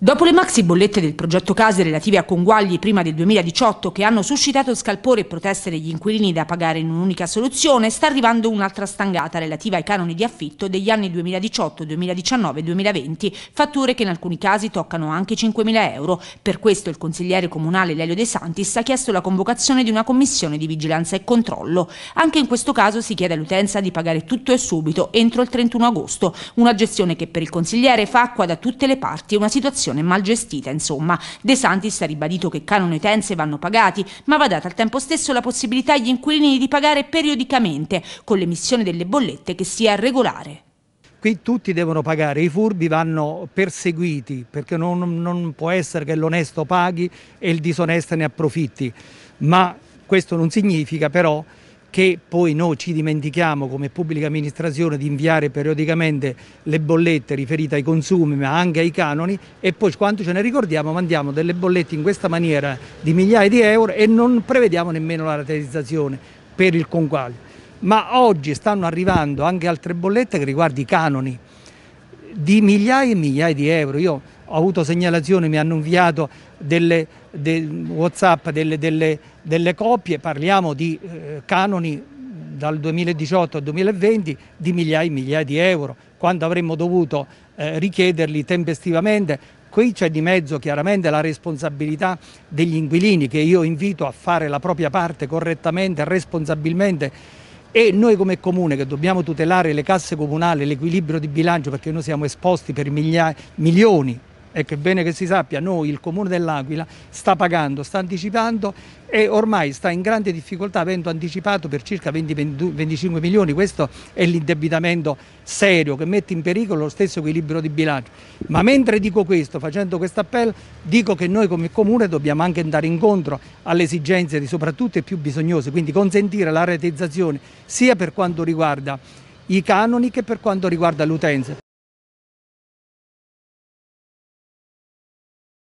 Dopo le maxi bollette del progetto case relative a conguagli prima del 2018 che hanno suscitato scalpore e proteste degli inquilini da pagare in un'unica soluzione, sta arrivando un'altra stangata relativa ai canoni di affitto degli anni 2018, 2019 e 2020, fatture che in alcuni casi toccano anche 5.000 euro. Per questo il consigliere comunale Lelio De Santis ha chiesto la convocazione di una commissione di vigilanza e controllo. Anche in questo caso si chiede all'utenza di pagare tutto e subito, entro il 31 agosto, una gestione che per il consigliere fa acqua da tutte le parti, una situazione situazione mal gestita, insomma. De Santis ha ribadito che canoni e utenze vanno pagati, ma va data al tempo stesso la possibilità agli inquilini di pagare periodicamente, con l'emissione delle bollette che sia regolare. Qui tutti devono pagare, i furbi vanno perseguiti perché non, non, può essere che l'onesto paghi e il disonesto ne approfitti, ma questo non significa però che poi noi ci dimentichiamo come pubblica amministrazione di inviare periodicamente le bollette riferite ai consumi ma anche ai canoni e poi quando ce ne ricordiamo mandiamo delle bollette in questa maniera di migliaia di euro e non prevediamo nemmeno la rateizzazione per il conguaglio. Ma oggi stanno arrivando anche altre bollette che riguardano i canoni di migliaia e migliaia di euro. Io ho avuto segnalazioni, mi hanno inviato delle, de, Whatsapp delle, delle, delle, coppie, parliamo di eh, canoni dal 2018 al 2020 di migliaia e migliaia di euro, quando avremmo dovuto eh, richiederli tempestivamente. Qui c'è di mezzo chiaramente la responsabilità degli inquilini che io invito a fare la propria parte correttamente, responsabilmente e noi come comune che dobbiamo tutelare le casse comunali, l'equilibrio di bilancio perché noi siamo esposti per migliaia, milioni ecco è bene che si sappia, noi, il Comune dell'Aquila, sta pagando, sta anticipando e ormai sta in grande difficoltà avendo anticipato per circa 20, 20, 25 milioni, questo è l'indebitamento serio che mette in pericolo lo stesso equilibrio di bilancio. Ma mentre dico questo, facendo questo appello, dico che noi come Comune dobbiamo anche andare incontro alle esigenze di soprattutto i più bisognosi, quindi consentire la retezzazione sia per quanto riguarda i canoni che per quanto riguarda l'utenza.